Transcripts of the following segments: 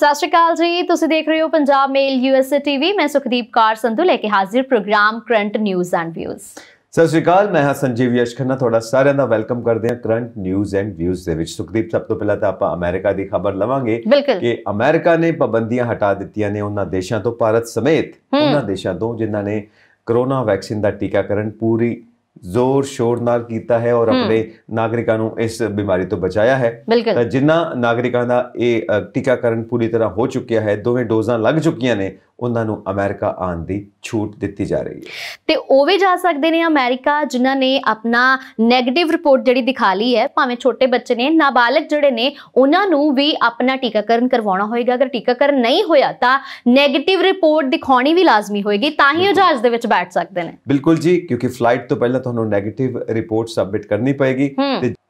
ਸਤਿ ਸ਼੍ਰੀ ਅਕਾਲ ਜੀ ਤੁਸੀਂ ਦੇਖ ਰਹੇ ਹੋ ਪੰਜਾਬ ਮੇਲ ਯੂਐਸਏ ਟੀਵੀ ਮੈਂ ਸੁਖਦੀਪ ਕਾਰ ਸੰਧੂ ਲੈ ਕੇ ਹਾਜ਼ਰ programme current news and views ਸਤਿ ਸ਼੍ਰੀ ਅਕਾਲ ਮੈਂ ਹਾਂ ਸੰਜੀਵ ਯਸ਼ਖੰਨਾ ਤੁਹਾਡਾ ਸਾਰਿਆਂ ਦਾ ਵੈਲਕਮ ਕਰਦੇ ਹਾਂ ਕਰੰਟ ਨਿਊਜ਼ ਐਂਡ ਵਿਊਜ਼ ਦੇ ਵਿੱਚ ਸੁਖਦੀਪ ਸਭ ਤੋਂ ਪਹਿਲਾਂ ਤਾਂ ਆਪਾਂ ਅਮਰੀਕਾ ਦੀ ਖਬਰ ਲਵਾਂਗੇ ਕਿ ਅਮਰੀਕਾ ਨੇ ਪਾਬੰਦੀਆਂ ਹਟਾ ਦਿੱਤੀਆਂ ਨੇ ਉਹਨਾਂ ਦੇਸ਼ਾਂ ਤੋਂ ਭਾਰਤ ਸਮੇਤ ਉਹਨਾਂ ਦੇਸ਼ਾਂ ਤੋਂ ਜਿਨ੍ਹਾਂ ਨੇ ਕਰੋਨਾ ਵੈਕਸੀਨ ਦਾ ਟੀਕਾਕਰਨ ਪੂਰੀ ਜ਼ੋਰ ਸ਼ੋਰ ਨਾਲ ਕੀਤਾ ਹੈ ਔਰ ਆਪਣੇ ਨਾਗਰਿਕਾਂ ਨੂੰ ਇਸ ਬਿਮਾਰੀ ਤੋਂ ਬਚਾਇਆ ਹੈ ਜਿੰਨਾ ਨਾਗਰਿਕਾਂ ਦਾ ਇਹ ਟੀਕਾਕਰਨ ਪੂਰੀ ਤਰ੍ਹਾਂ ਹੋ ਚੁੱਕਿਆ ਹੈ ਦੋਵੇਂ ਡੋਜ਼ਾਂ ਲੱਗ ਚੁੱਕੀਆਂ ਨੇ ਉਹਨਾਂ ਨੂੰ ਅਮਰੀਕਾ ਆਉਣ ਦੀ ਛੂਟ ਦਿੱਤੀ ਜਾ ਰਹੀ ਹੈ ਤੇ ਉਹ ਵੀ ਜਾ ਸਕਦੇ ਨੇ ਅਮਰੀਕਾ ਜਿਨ੍ਹਾਂ ਨੇ ਆਪਣਾ 네ਗੇਟਿਵ ਰਿਪੋਰਟ ਜਿਹੜੀ ਦਿਖਾ ਲਈ ਹੈ ਭਾਵੇਂ ਛੋਟੇ ਬੱਚੇ ਨੇ ਨਾਬਾਲਗ ਜਿਹੜੇ ਨੇ ਉਹਨਾਂ ਨੂੰ ਵੀ ਆਪਣਾ ਟੀਕਾਕਰਨ ਕਰਵਾਉਣਾ ਹੋਏਗਾ ਅਗਰ ਟੀਕਾਕਰਨ ਨਹੀਂ ਹੋਇਆ ਤਾਂ 네ਗੇਟਿਵ ਰਿਪੋਰਟ ਦਿਖਾਉਣੀ ਵੀ ਲਾਜ਼ਮੀ ਹੋਏਗੀ ਤਾਂ ਹੀ ਉਹ ਜਹਾਜ਼ ਦੇ ਵਿੱਚ ਬੈਠ ਸਕਦੇ ਨੇ ਬਿਲਕੁਲ ਜੀ ਕਿਉਂਕਿ ਫਲਾਈਟ ਤੋਂ ਪਹਿਲਾਂ ਤੁਹਾਨੂੰ 네ਗੇਟਿਵ ਰਿਪੋਰਟ ਸਬਮਿਟ ਕਰਨੀ ਪਏਗੀ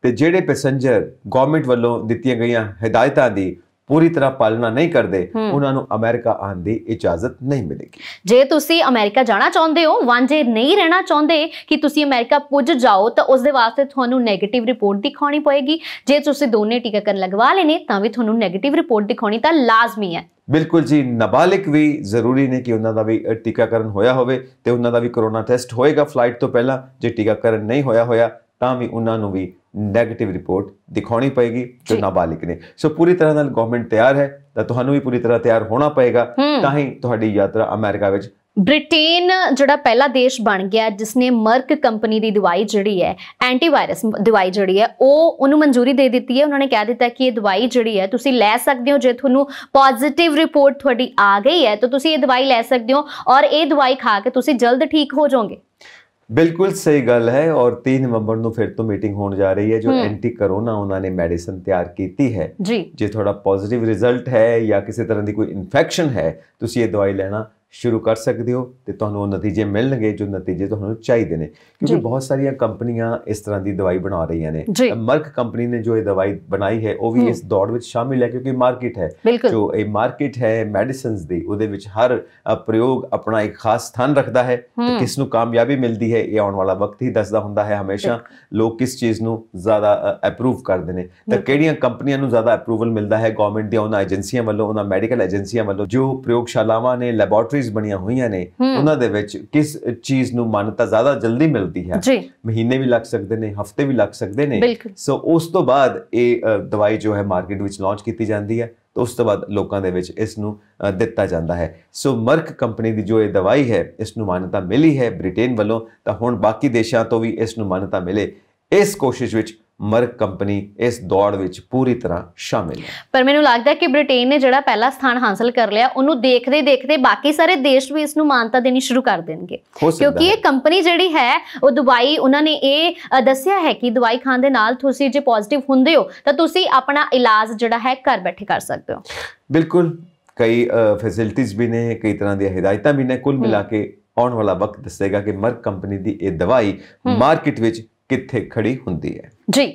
ਤੇ ਜਿਹੜੇ ਪੈਸੇਂਜਰ ਗਵਰਨਮੈਂਟ ਵੱਲੋਂ ਦਿੱਤੀਆਂ ਗਈਆਂ ਹਦਾਇਤਾਂ ਦੀ ਪੂਰੀ ਤਰ੍ਹਾਂ ਪਾਲਣਾ ਨਹੀਂ ਕਰਦੇ ਉਹਨਾਂ ਨੂੰ ਅਮਰੀਕਾ ਆਉਣ ਦੀ ਇਜਾਜ਼ਤ ਨਹੀਂ ਮਿਲੇਗੀ ਜੇ ਤੁਸੀਂ ਅਮਰੀਕਾ ਜਾਣਾ ਚਾਹੁੰਦੇ ਹੋ ਵਾਂਝੇ ਨਹੀਂ ਰਹਿਣਾ ਚਾਹੁੰਦੇ ਕਿ ਤੁਸੀਂ ਅਮਰੀਕਾ ਪੁੱਜ ਜਾਓ ਤਾਂ ਉਸ ਦੇ ਵਾਸਤੇ ਤੁਹਾਨੂੰ 네ਗੇਟਿਵ ਰਿਪੋਰਟ ਦਿਖਾਉਣੀ ਪਵੇਗੀ ਜੇ ਤੁਸੀਂ ਦੋਨੇ ਟੀਕਾਕਰਨ ਲਗਵਾ ਲੈਨੇ ਤਾਂ ਵੀ ਤੁਹਾਨੂੰ 네ਗੇਟਿਵ ਰਿਪੋਰਟ ਦਿਖਾਉਣੀ ਤਾਂ ਲਾਜ਼ਮੀ ਹੈ ਬਿਲਕੁਲ ਜੀ ਨਾਬਾਲਿਕ ਵੀ ਜ਼ਰੂਰੀ ਨੇ ਕਿ ਉਹਨਾਂ ਦਾ ਵੀ ਟੀਕਾਕਰਨ ਹੋਇਆ ਹੋਵੇ ਤੇ ਉਹਨਾਂ ਦਾ ਵੀ ਕਰੋਨਾ ਟੈਸਟ ਹੋਏਗਾ ਫਲਾਈਟ ਤੋਂ ਪਹਿਲਾਂ ਜੇ ਟੀਕਾਕਰਨ ਨਹੀਂ ਹੋਇਆ ਹੋਇਆ ਤਾਂ ਵੀ ਉਹਨਾਂ ਨੂੰ ਵੀ 네ਗੇਟਿਵ ਰਿਪੋਰਟ ਦਿਖਾਉਣੀ ਪਏਗੀ ਜੋ ਨਾਬਾਲਿਕ ਨੇ ਸੋ ਪੂਰੀ ਤਰ੍ਹਾਂ ਨਾਲ ਗਵਰਨਮੈਂਟ ਤਿਆਰ ਹੈ ਤਾਂ ਤੁਹਾਨੂੰ ਵੀ ਪੂਰੀ ਤਰ੍ਹਾਂ ਤਿਆਰ ਹੋਣਾ ਪਏਗਾ ਤਾਂ ਹੀ ਤੁਹਾਡੀ ਯਾਤਰਾ ਅਮਰੀਕਾ ਵਿੱਚ ਬ੍ਰਿਟੇਨ ਜਿਹੜਾ ਪਹਿਲਾ ਦੇਸ਼ ਬਣ ਗਿਆ ਜਿਸ ਨੇ ਮਰਕ ਕੰਪਨੀ ਦੀ ਦਵਾਈ ਜਿਹੜੀ ਹੈ ਐਂਟੀਵਾਇਰਸ ਦਵਾਈ ਜਿਹੜੀ ਹੈ ਉਹ ਉਹਨੂੰ ਮਨਜ਼ੂਰੀ ਦੇ ਦਿੱਤੀ ਹੈ ਉਹਨਾਂ ਨੇ ਕਹਿ ਦਿੱਤਾ ਕਿ ਇਹ ਦਵਾਈ ਜਿਹੜੀ ਹੈ ਤੁਸੀਂ ਲੈ ਸਕਦੇ ਹੋ ਜੇ ਤੁਹਾਨੂੰ ਪੋਜ਼ਿਟਿਵ ਰਿਪੋਰਟ ਤੁਹਾਡੀ ਆ ਗਈ ਹੈ ਤਾਂ ਤੁਸੀਂ ਇਹ ਦਵਾਈ ਲੈ ਸਕਦੇ ਹੋ ਔਰ ਇਹ ਦਵਾਈ ਖਾ ਕੇ ਤੁਸੀਂ ਜਲਦ ਠੀਕ ਹੋ ਜਾਓਗੇ ਬਿਲਕੁਲ ਸਹੀ ਗੱਲ ਹੈ ਔਰ 3 ਨਵੰਬਰ ਨੂੰ ਫਿਰ ਤੋਂ ਮੀਟਿੰਗ ਹੋਣ ਜਾ ਰਹੀ ਹੈ ਜੋ ਐਂਟੀ ਕਰੋਨਾ ਉਹਨਾਂ ਨੇ ਮੈਡੀਸਨ ਤਿਆਰ ਕੀਤੀ ਹੈ ਜੇ ਤੁਹਾਡਾ ਪੋਜ਼ਿਟਿਵ ਰਿਜ਼ਲਟ ਹੈ ਜਾਂ ਕਿਸੇ ਤਰ੍ਹਾਂ ਦੀ ਕੋਈ ਇਨਫੈਕਸ਼ਨ ਹੈ ਤੁਸੀਂ ਇਹ ਦਵਾਈ ਲੈਣਾ ਸ਼ੁਰੂ ਕਰ ਸਕਦੇ ਹੋ ਤੇ ਤੁਹਾਨੂੰ ਉਹ ਨਤੀਜੇ ਮਿਲਣਗੇ ਜੋ ਨਤੀਜੇ ਤੁਹਾਨੂੰ ਚਾਹੀਦੇ ਨੇ ਕਿਉਂਕਿ ਬਹੁਤ ਸਾਰੀਆਂ ਕੰਪਨੀਆਂ ਇਸ ਤਰ੍ਹਾਂ ਦੀ ਦਵਾਈ ਬਣਾ ਰਹੀਆਂ ਨੇ ਮਰਕ ਕੰਪਨੀ ਨੇ ਜੋ ਇਹ ਦਵਾਈ ਬਣਾਈ ਹੈ ਉਹ ਵੀ ਇਸ ਦੌੜ ਵਿੱਚ ਸ਼ਾਮਿਲ ਹੈ ਕਿਉਂਕਿ ਮਾਰਕੀਟ ਹੈ ਜੋ ਇਹ ਮਾਰਕੀਟ ਹੈ ਮੈਡੀਸਿਨਸ ਦੀ ਉਹਦੇ ਵਿੱਚ ਹਰ ਪ੍ਰਯੋਗ ਆਪਣਾ ਇੱਕ ਖਾਸ ਥਾਂ ਰੱਖਦਾ ਹੈ ਤੇ ਕਿਸ ਨੂੰ ਕਾਮਯਾਬੀ ਮਿਲਦੀ ਹੈ ਇਹ ਆਉਣ ਵਾਲਾ ਵਕਤ ਹੀ ਦੱਸਦਾ ਹੁੰਦਾ ਹੈ ਹਮੇਸ਼ਾ ਲੋਕ ਕਿਸ ਚੀਜ਼ ਨੂੰ ਜ਼ਿਆਦਾ ਅਪਰੂਵ ਕਰਦੇ ਨੇ ਤਾਂ ਕਿਹੜੀਆਂ ਕੰਪਨੀਆਂ ਨੂੰ ਜ਼ਿਆਦਾ ਅਪਰੂਵਲ ਮਿਲਦਾ ਹੈ ਗਵਰਨਮੈਂਟ ਦੀਆਂ ਉਹਨਾਂ ਏਜੰਸੀਆਂ ਵੱਲੋਂ ਉਹਨਾਂ ਮੈਡੀਕਲ ਏਜੰਸੀਆਂ ਵੱਲੋਂ ਜੋ ਪ੍ਰਯੋਗਸ਼ਾਲਾਵਾਂ ਨੇ ਲੈਬੋਰੇਟਰੀ ਇੰਡਸਟਰੀਜ਼ ਬਣੀਆਂ ਹੋਈਆਂ ਨੇ ਉਹਨਾਂ ਦੇ ਵਿੱਚ ਕਿਸ ਚੀਜ਼ ਨੂੰ ਮਾਨਤਾ ਜ਼ਿਆਦਾ ਜਲਦੀ ਮਿਲਦੀ ਹੈ ਮਹੀਨੇ ਵੀ ਲੱਗ ਸਕਦੇ ਨੇ ਹਫ਼ਤੇ ਵੀ ਲੱਗ ਸਕਦੇ ਨੇ ਸੋ ਉਸ ਤੋਂ ਬਾਅਦ ਇਹ ਦਵਾਈ ਜੋ ਹੈ ਮਾਰਕੀਟ ਵਿੱਚ ਲਾਂਚ ਕੀਤੀ ਜਾਂਦੀ ਹੈ ਤਾਂ ਉਸ ਤੋਂ ਬਾਅਦ ਲੋਕਾਂ ਦੇ ਵਿੱਚ ਇਸ ਨੂੰ ਦਿੱਤਾ ਜਾਂਦਾ ਹੈ ਸੋ ਮਰਕ ਕੰਪਨੀ ਦੀ ਜੋ ਇਹ ਦਵਾਈ ਹੈ ਇਸ ਨੂੰ ਮਾਨਤਾ ਮਿਲੀ ਹੈ ਬ੍ਰਿਟੇਨ ਵੱਲੋਂ ਤਾਂ ਹੁਣ ਬਾਕੀ ਦੇਸ਼ਾਂ ਤੋਂ ਵੀ ਇਸ ਨੂੰ ਮਾਨਤਾ ਮਿਲੇ ਇਸ ਕੋਸ਼ਿਸ਼ ਵਿੱਚ ਮਰਕ ਕੰਪਨੀ ਇਸ ਦੌੜ ਵਿੱਚ ਪੂਰੀ ਤਰ੍ਹਾਂ ਸ਼ਾਮਿਲ ਹੈ ਪਰ ਮੈਨੂੰ ਲੱਗਦਾ ਹੈ ਕਿ ਬ੍ਰਿਟੇਨ ਨੇ ਜਿਹੜਾ ਪਹਿਲਾ ਸਥਾਨ ਹਾਸਲ ਕਰ ਲਿਆ ਉਹਨੂੰ ਦੇਖਦੇ ਦੇਖਦੇ ਬਾਕੀ ਸਾਰੇ ਦੇਸ਼ ਵੀ ਇਸ ਨੂੰ ਮਾਨਤਾ ਦੇਣੀ ਸ਼ੁਰੂ ਕਰ ਦੇਣਗੇ ਕਿਉਂਕਿ ਇਹ ਕੰਪਨੀ ਜਿਹੜੀ ਹੈ ਉਹ ਦੁਬਈ ਉਹਨਾਂ ਨੇ ਇਹ ਦੱਸਿਆ ਹੈ ਕਿ ਦਵਾਈ ਖਾਣ ਦੇ ਨਾਲ ਤੁਸੀਂ ਜੇ ਪੋਜ਼ਿਟਿਵ ਹੁੰਦੇ ਹੋ ਤਾਂ ਤੁਸੀਂ ਆਪਣਾ ਇਲਾਜ ਜਿਹੜਾ ਹੈ ਘਰ ਬੈਠੇ ਕਰ ਸਕਦੇ ਹੋ ਬਿਲਕੁਲ ਕਈ ਫੈਸਿਲਿਟੀਆਂ ਵੀ ਨੇ ਕਈ ਤਰ੍ਹਾਂ ਦੀਆਂ ਹਦਾਇਤਾਂ ਵੀ ਨੇ ਕੁੱਲ ਮਿਲਾ ਕੇ ਆਉਣ ਵਾਲਾ ਵਕਤ ਦੱਸੇਗਾ ਕਿ ਮਰਕ ਕੰਪਨੀ ਦੀ ਇਹ ਦਵਾਈ ਮਾਰਕੀਟ ਵਿੱਚ ਕਿੱਥੇ ਖੜੀ ਹੁੰਦੀ ਹੈ ਜੀ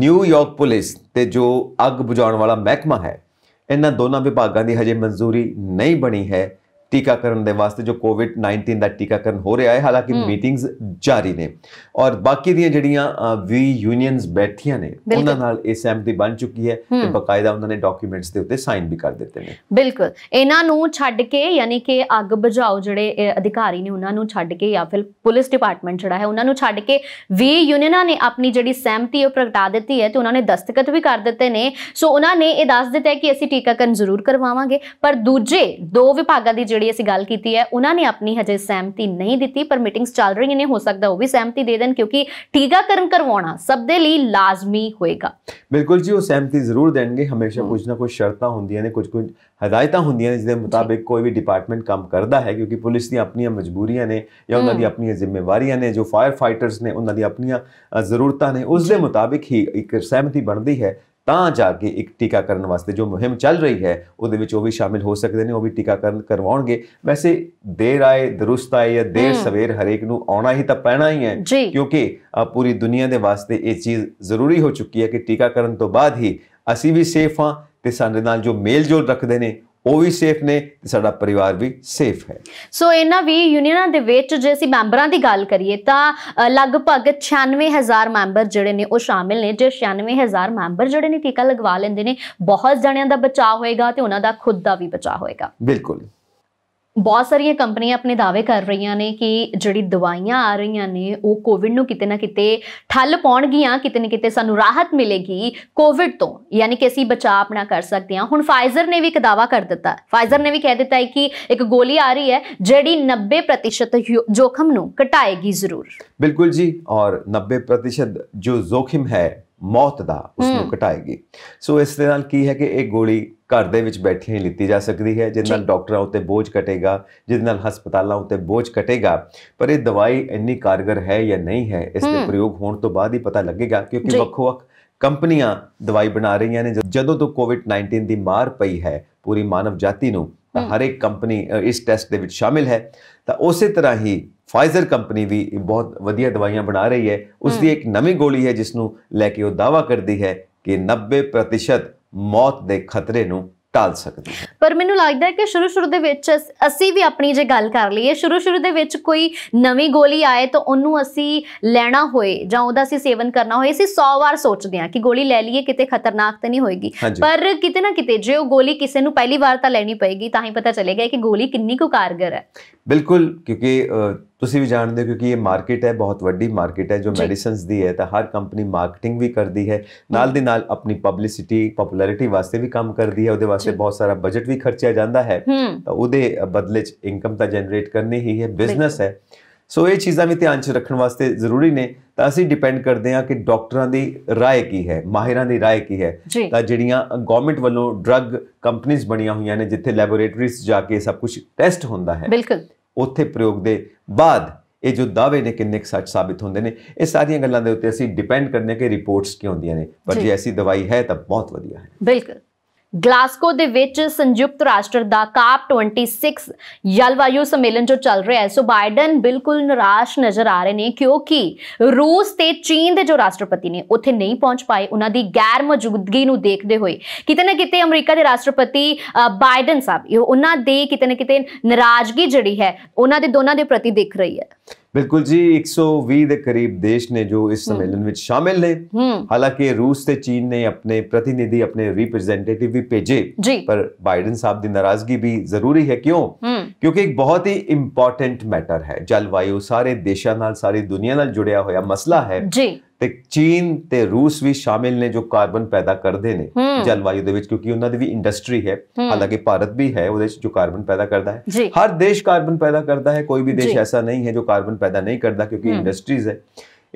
ਨਿਊਯਾਰਕ ਪੁਲਿਸ ਤੇ ਜੋ ਅੱਗ ਬੁਝਾਉਣ ਵਾਲਾ ਮਹਿਕਮਾ ਹੈ ਇਹਨਾਂ ਦੋਨਾਂ ਵਿਭਾਗਾਂ ਦੀ ਹਜੇ ਮਨਜ਼ੂਰੀ ਨਹੀਂ ਬਣੀ ਹੈ ਟੀਕਾਕਰਨ ਦੇ ਵਾਸਤੇ ਜੋ ਕੋਵਿਡ-19 ਦਾ ਟੀਕਾਕਰਨ ਹੋ ਰਿਹਾ ਹੈ ਹਾਲਾਂਕਿ ਮੀਟਿੰਗਸ ਜਾਰੀ ਨੇ ਔਰ ਬਾਕੀ ਦੀਆਂ ਜਿਹੜੀਆਂ ਵੀ ਯੂਨੀਅਨਸ ਬੈਠੀਆਂ ਨੇ ਉਹਨਾਂ ਨਾਲ ਇਹ ਸਹਿਮਤੀ ਬਣ ਚੁੱਕੀ ਹੈ ਤੇ ਬਕਾਇਦਾ ਉਹਨਾਂ ਨੇ ਡਾਕੂਮੈਂਟਸ ਦੇ ਉੱਤੇ ਸਾਈਨ ਵੀ ਕਰ ਦਿੱਤੇ ਨੇ ਬਿਲਕੁਲ ਇਹਨਾਂ ਨੂੰ ਛੱਡ ਕੇ ਯਾਨੀ ਕਿ ਅੱਗ ਬੁਝਾਓ ਜਿਹੜੇ ਅਧਿਕਾਰੀ ਨੇ ਉਹਨਾਂ ਨੂੰ ਛੱਡ ਕੇ ਜਾਂ ਫਿਰ ਪੁਲਿਸ ਡਿਪਾਰਟਮੈਂਟ ਜਿਹੜਾ ਹੈ ਉਹਨਾਂ ਨੂੰ ਛੱਡ ਕੇ ਵੀ ਯੂਨੀਅਨਾਂ ਨੇ ਆਪਣੀ ਜਿਹੜੀ ਸਹਿਮਤੀ ਉਹ ਪ੍ਰਗਟਾ ਦਿੱਤੀ ਹੈ ਤੇ ਉਹਨਾਂ ਨੇ ਦਸਤਖਤ ਵੀ ਕਰ ਦਿੱਤੇ ਨੇ ਸੋ ਉਹਨਾਂ ਨੇ ਇਹ ਦੱਸ ਦਿੱਤਾ ਕਿ ਅਸੀਂ ਟੀਕਾਕਰਨ ਜ਼ਰੂਰ ਕਰਵਾਵਾਂਗੇ ਪਰ ਦੂਜੇ ਦੋ ਵਿਭਾਗਾਂ ਦੀ ਜਿਹੜੀ ਜਿਹੜੀ ਅਸੀਂ ਗੱਲ ਕੀਤੀ ਹੈ ਉਹਨਾਂ ਨੇ ਆਪਣੀ ਹਜੇ ਸਹਿਮਤੀ ਨਹੀਂ ਦਿੱਤੀ ਪਰ ਮੀਟਿੰਗਸ ਚੱਲ ਰਹੀਆਂ ਨੇ ਹੋ ਸਕਦਾ ਉਹ ਵੀ ਸਹਿਮਤੀ ਦੇ ਦੇਣ ਕਿਉਂਕਿ ਟੀਕਾਕਰਨ ਕਰਵਾਉਣਾ ਸਭ ਦੇ ਲਈ ਲਾਜ਼ਮੀ ਹੋਏਗਾ ਬਿਲਕੁਲ ਜੀ ਉਹ ਸਹਿਮਤੀ ਜ਼ਰੂਰ ਦੇਣਗੇ ਹਮੇਸ਼ਾ ਕੁਝ ਨਾ ਕੁਝ ਸ਼ਰਤਾਂ ਹੁੰਦੀਆਂ ਨੇ ਕੁਝ ਕੁਝ ਹਦਾਇਤਾਂ ਹੁੰਦੀਆਂ ਨੇ ਜਿਸ ਦੇ ਮੁਤਾਬਿਕ ਕੋਈ ਵੀ ਡਿਪਾਰਟਮੈਂਟ ਕੰਮ ਕਰਦਾ ਹੈ ਕਿਉਂਕਿ ਪੁਲਿਸ ਦੀਆਂ ਆਪਣੀਆਂ ਮਜਬੂਰੀਆਂ ਨੇ ਜਾਂ ਉਹਨਾਂ ਦੀ ਆਪਣੀਆਂ ਜ਼ਿੰਮੇਵਾਰੀਆਂ ਨੇ ਜੋ ਫਾਇਰ ਫਾਈਟਰਸ ਨੇ ਉਹਨਾਂ ਦੀ ਆਪਣੀਆਂ ਜ਼ਰੂਰਤਾਂ ਨੇ ਉਸ ਦੇ ਮੁਤਾਬਿਕ ਹੀ ਇੱਕ ਸਹਿਮਤੀ ਬਣਦੀ ਹੈ ਤਾਂ ਜਾ ਕੇ ਇੱਕ ਟੀਕਾਕਰਨ ਵਾਸਤੇ ਜੋ ਮੁਹਿੰਮ ਚੱਲ ਰਹੀ ਹੈ ਉਹਦੇ ਵਿੱਚ ਉਹ ਵੀ ਸ਼ਾਮਿਲ ਹੋ ਸਕਦੇ ਨੇ ਉਹ ਵੀ ਟੀਕਾਕਰਨ ਕਰਵਾਉਣਗੇ ਵੈਸੇ ਦੇਰ ਆਏ ਦਰੁਸਤ ਆਏ ਜਾਂ ਦੇਰ ਸਵੇਰ ਹਰੇਕ ਨੂੰ ਆਉਣਾ ਹੀ ਤਾਂ ਪੈਣਾ ਹੀ ਹੈ ਕਿਉਂਕਿ ਪੂਰੀ ਦੁਨੀਆ ਦੇ ਵਾਸਤੇ ਇਹ ਚੀਜ਼ ਜ਼ਰੂਰੀ ਹੋ ਚੁੱਕੀ ਹੈ ਕਿ ਟੀਕਾਕਰਨ ਤੋਂ ਬਾਅਦ ਹੀ ਅਸੀਂ ਵੀ ਸੇਫ ਹਾਂ ਤੇ ਸਾਡੇ ਨਾਲ ਜੋ ਮੇਲ ਜੋਲ ਰੱਖਦੇ ਨੇ ਉਹ ਵੀ ਸੇਫ ਨੇ ਤੇ ਸਾਡਾ ਪਰਿਵਾਰ ਵੀ ਸੇਫ ਹੈ ਸੋ ਇਹਨਾਂ ਵੀ ਯੂਨੀਅਨਾਂ ਦੇ ਵਿੱਚ ਜੇ ਅਸੀਂ ਮੈਂਬਰਾਂ ਦੀ ਗੱਲ ਕਰੀਏ ਤਾਂ ਲਗਭਗ 96000 ਮੈਂਬਰ ਜਿਹੜੇ ਨੇ ਉਹ ਸ਼ਾਮਿਲ ਨੇ ਜੇ 96000 ਮੈਂਬਰ ਜਿਹੜੇ ਨੇ ਟੀਕਾ ਲਗਵਾ ਲੈਂਦੇ ਨੇ ਬਹੁਤ ਜਣਿਆਂ ਦਾ ਬਚਾਅ ਹੋਏਗਾ ਤੇ ਉਹਨਾਂ ਦਾ ਖੁਦ ਦਾ ਵੀ ਬਚਾਅ ਹੋਏਗਾ ਬਿਲਕੁਲ ਬਹੁਤ ਸਾਰੀਆਂ ਕੰਪਨੀਆਂ ਆਪਣੇ ਦਾਅਵੇ ਕਰ ਰਹੀਆਂ ਨੇ ਕਿ ਜਿਹੜੀ ਦਵਾਈਆਂ ਆ ਰਹੀਆਂ ਨੇ ਉਹ ਕੋਵਿਡ ਨੂੰ ਕਿਤੇ ਨਾ ਕਿਤੇ ਠੱਲ ਪਾਉਣਗੀਆਂ ਕਿਤੇ ਨਾ ਕਿਤੇ ਸਾਨੂੰ ਰਾਹਤ ਮਿਲੇਗੀ ਕੋਵਿਡ ਤੋਂ ਯਾਨੀ ਕਿ ਅਸੀਂ ਬਚਾਅ ਆਪਣਾ ਕਰ ਸਕਦੇ ਹਾਂ ਹੁਣ ਫਾਈਜ਼ਰ ਨੇ ਵੀ ਇੱਕ ਦਾਅਵਾ ਕਰ ਦਿੱਤਾ ਫਾਈਜ਼ਰ ਨੇ ਵੀ ਕਹਿ ਦਿੱਤਾ ਹੈ ਕਿ ਇੱਕ ਗੋਲੀ ਆ ਰਹੀ ਹੈ ਜਿਹੜੀ 90% ਜੋਖਮ ਨੂੰ ਘਟਾਏਗੀ ਜ਼ਰੂਰ ਬਿਲਕੁਲ ਜੀ ਔਰ 90% ਜੋ ਜੋਖਮ ਹੈ ਮੌਤ ਦਾ ਉਸ ਨੂੰ ਘਟਾਏਗੀ ਸੋ ਇਸ ਦੇ ਨਾਲ ਕੀ ਹੈ ਕਿ ਇਹ ਗੋਲੀ ਘਰ ਦੇ ਵਿੱਚ ਬੈਠੇ ਹੀ ਲਿੱਤੀ ਜਾ ਸਕਦੀ ਹੈ ਜਿਸ ਨਾਲ ਡਾਕਟਰਾਂ ਉੱਤੇ ਬੋਝ ਘਟੇਗਾ ਜਿਸ ਨਾਲ ਹਸਪਤਾਲਾਂ ਉੱਤੇ ਬੋਝ ਘਟੇਗਾ ਪਰ ਇਹ ਦਵਾਈ ਇੰਨੀ ਕਾਰਗਰ ਹੈ ਜਾਂ ਨਹੀਂ ਹੈ ਇਸ ਦੇ ਪ੍ਰਯੋਗ ਹੋਣ ਤੋਂ ਬਾਅਦ ਹੀ ਪਤਾ ਲੱਗੇਗਾ ਕਿਉਂਕਿ ਵੱਖ-ਵੱਖ ਕੰਪਨੀਆਂ ਦਵਾਈ ਬਣਾ ਰਹੀਆਂ ਨੇ ਜਦੋਂ ਤੋਂ ਕੋਵਿਡ-19 ਦੀ ਮਾਰ ਪਈ ਹੈ ਪੂਰੀ ਮਾਨਵ ਜਾਤੀ ਨੂੰ ਤਾਂ ਹਰ ਇੱਕ ਕੰਪਨੀ ਇਸ ਟੈਸਟ ਦੇ ਵਿੱਚ ਸ਼ਾਮਿਲ ਹੈ ਤਾਂ ਉਸੇ ਤਰ੍ਹਾਂ ਹੀ ਫਾਈਜ਼ਰ ਕੰਪਨੀ ਵੀ ਬਹੁਤ ਵਧੀਆ ਦਵਾਈਆਂ ਬਣਾ ਰਹੀ ਹੈ ਉਸ ਦੀ ਇੱਕ ਨਵੀਂ ਗੋਲੀ ਹੈ ਜਿਸ ਨੂੰ ਲੈ ਕੇ ਉਹ ਦਾਵਾ ਕਰਦੀ ਹੈ ਕਿ 90% ਮੌਤ ਦੇ ਖਤਰੇ ਨੂੰ ਟਾਲ ਸਕਦੀ ਹੈ ਪਰ ਮੈਨੂੰ ਲੱਗਦਾ ਹੈ ਕਿ ਸ਼ੁਰੂ ਸ਼ੁਰੂ ਦੇ ਵਿੱਚ ਅਸੀਂ ਵੀ ਆਪਣੀ ਜੇ ਗੱਲ ਕਰ ਲਈਏ ਸ਼ੁਰੂ ਸ਼ੁਰੂ ਦੇ ਵਿੱਚ ਕੋਈ ਨਵੀਂ ਗੋਲੀ ਆਏ ਤਾਂ ਉਹਨੂੰ ਅਸੀਂ ਲੈਣਾ ਹੋਏ ਜਾਂ ਉਹਦਾ ਅਸੀਂ ਸੇਵਨ ਕਰਨਾ ਹੋਏ ਅਸੀਂ 100 ਵਾਰ ਸੋਚਦੇ ਹਾਂ ਕਿ ਗੋਲੀ ਲੈ ਲਈਏ ਕਿਤੇ ਖਤਰਨਾਕ ਤਾਂ ਨਹੀਂ ਹੋਏਗੀ ਪਰ ਕਿਤੇ ਨਾ ਕਿਤੇ ਜੇ ਉਹ ਗੋਲੀ ਕਿਸੇ ਨੂੰ ਪਹਿਲੀ ਵਾਰ ਤਾਂ ਲੈਣੀ ਪਏਗੀ ਤਾਂ ਹੀ ਪਤਾ ਚੱਲੇਗਾ ਕਿ ਗੋਲੀ ਕਿੰਨੀ ਕੁ ਕਾਰਗਰ ਹੈ ਬਿਲਕੁਲ ਕਿਉਂਕਿ ਤੁਸੀਂ ਵੀ ਜਾਣਦੇ ਹੋ ਕਿਉਂਕਿ ਇਹ ਮਾਰਕੀਟ ਹੈ ਬਹੁਤ ਵੱਡੀ ਮਾਰਕੀਟ ਹੈ ਜੋ ਮੈਡੀਸਿਨਸ ਦੀ ਹੈ ਤਾਂ ਹਰ ਕੰਪਨੀ ਮਾਰਕੀਟਿੰਗ ਵੀ ਕਰਦੀ ਹੈ ਨਾਲ ਦੀ ਨਾਲ ਆਪਣੀ ਪਬਲਿਸਿਟੀ ਪਪੂਲੈਰਿਟੀ ਵਾਸਤੇ ਵੀ ਕੰਮ ਕਰਦੀ ਹੈ ਉਹਦੇ ਵਾਸਤੇ ਬਹੁਤ ਸਾਰਾ ਬਜਟ ਵੀ ਖਰਚਿਆ ਜਾਂਦਾ ਹੈ ਤਾਂ ਉਹਦੇ ਬਦਲੇ 'ਚ ਇਨਕਮ ਤਾਂ ਜਨਰੇਟ ਕਰਨੀ ਹੀ ਹੈ ਬਿਜ਼ਨਸ ਹੈ ਸੋ ਇਹ ਚੀਜ਼ਾਂ ਵੀ ਧਿਆਨ 'ਚ ਰੱਖਣ ਵਾਸਤੇ ਜ਼ਰੂਰੀ ਨੇ ਤਾਂ ਅਸੀਂ ਡਿਪੈਂਡ ਕਰਦੇ ਹਾਂ ਕਿ ਡਾਕਟਰਾਂ ਦੀ رائے ਕੀ ਹੈ ਮਾਹਿਰਾਂ ਦੀ رائے ਕੀ ਹੈ ਤਾਂ ਜਿਹੜੀਆਂ ਗਵਰਨਮੈਂਟ ਵੱਲੋਂ ਡਰੱਗ ਕੰਪਨੀਆਂ ਬਣੀਆਂ ਹੋਈਆਂ ਨੇ ਜਿੱਥੇ ਲੈਬੋਰੇਟਰੀਜ਼ ਜਾ ਕੇ ਸਭ ਕੁਝ ਟੈਸਟ ਹੁੰਦਾ ਹੈ ਬਿਲਕੁਲ ਉੱਥੇ ਪ੍ਰਯੋਗ ਦੇ ਬਾਅਦ ਇਹ ਜੋ ਦਾਅਵੇ ਨੇ ਕਿੰਨੇ ਸੱਚ ਸਾਬਿਤ ਹੁੰਦੇ ਨੇ ਇਹ ਸਾਰੀਆਂ ਗੱਲਾਂ ਦੇ ਉੱਤੇ ਅਸੀਂ ਡਿਪੈਂਡ ਕਰਨੇ ਕਿ ਰਿਪੋਰਟਸ ਕੀ ਹੁੰਦੀਆਂ ਨੇ ਪਰ ਜੇ ਐਸੀ ਦਵਾਈ ਹੈ ਤਾਂ ਬਹੁਤ ਵਧੀਆ ਹੈ ਬਿਲਕੁਲ ਗਲਾਸਕੋ ਦੇ ਵਿੱਚ ਸੰਯੁਕਤ ਰਾਸ਼ਟਰ ਦਾ ਕਾਪ 26 ਜਲਵਾਯੂ ਸੰਮੇਲਨ ਜੋ ਚੱਲ ਰਿਹਾ ਹੈ ਸੋ ਬਾਈਡਨ ਬਿਲਕੁਲ ਨਿਰਾਸ਼ ਨਜ਼ਰ ਆ ਰਹੇ ਨੇ ਕਿਉਂਕਿ ਰੂਸ ਤੇ ਚੀਨ ਦੇ ਜੋ ਰਾਸ਼ਟਰਪਤੀ ਨੇ ਉੱਥੇ ਨਹੀਂ ਪਹੁੰਚ ਪਾਏ ਉਹਨਾਂ ਦੀ ਗੈਰ ਮੌਜੂਦਗੀ ਨੂੰ ਦੇਖਦੇ ਹੋਏ ਕਿਤੇ ਨਾ ਕਿਤੇ ਅਮਰੀਕਾ ਦੇ ਰਾਸ਼ਟਰਪਤੀ ਬਾਈਡਨ ਸਾਹਿਬ ਉਹਨਾਂ ਦੇ ਕਿਤੇ ਨਾ ਕਿਤੇ ਨਰਾਜ਼ਗੀ ਜਿਹੜੀ ਹੈ ਉਹਨਾਂ ਦੇ ਦੋਨਾਂ ਦੇ ਪ੍ਰਤੀ ਦਿਖ ਰਹੀ ਹੈ ਬਿਲਕੁਲ ਜੀ 120 ਦੇ ਕਰੀਬ ਦੇਸ਼ ਨੇ ਜੋ ਇਸ ਸੰਮੇਲਨ ਵਿੱਚ ਸ਼ਾਮਿਲ ਨੇ ਹਾਲਾਂਕਿ ਰੂਸ ਤੇ ਚੀਨ ਨੇ ਆਪਣੇ ਪ੍ਰਤੀਨਿਧੀ ਆਪਣੇ ਰਿਪਰੈਜ਼ੈਂਟੇਟਿਵ ਵੀ ਭੇਜੇ ਪਰ ਬਾਈਡਨ ਸਾਹਿਬ ਦੀ ਨਾਰਾਜ਼ਗੀ ਵੀ ਜ਼ਰੂਰੀ ਹੈ ਕਿਉਂ ਕਿਉਂਕਿ ਇੱਕ ਬਹੁਤ ਹੀ ਇੰਪੋਰਟੈਂਟ ਮੈਟਰ ਹੈ ਜਲਵਾਯੂ ਸਾਰੇ ਦੇਸ਼ਾਂ ਨਾਲ ਸਾਰੀ ਦੁਨੀਆ ਨਾਲ ਜੁੜਿਆ ਹੋਇਆ ਮਸਲਾ ਹੈ ਤੇ ਚੀਨ ਤੇ ਰੂਸ ਵੀ ਸ਼ਾਮਿਲ ਨੇ ਜੋ ਕਾਰਬਨ ਪੈਦਾ ਕਰਦੇ ਨੇ ਜਲਵਾਯੂ ਦੇ ਵਿੱਚ ਕਿਉਂਕਿ ਉਹਨਾਂ ਦੀ ਵੀ ਇੰਡਸਟਰੀ ਹੈ ਹਾਲਾਂਕਿ ਭਾਰਤ ਵੀ ਹੈ ਉਹਦੇ ਵਿੱਚ ਜੋ ਕਾਰਬਨ ਪੈਦਾ ਕਰਦਾ ਹੈ ਹਰ ਦੇਸ਼ ਕਾਰਬਨ ਪੈਦਾ ਕਰਦਾ ਹੈ ਕੋਈ ਵੀ ਦੇਸ਼ ਐਸਾ ਨਹੀਂ ਹੈ ਜੋ ਕਾਰਬਨ ਪੈਦਾ ਨਹੀਂ ਕਰਦਾ ਕਿਉਂਕਿ ਇੰਡਸਟਰੀਜ਼ ਹੈ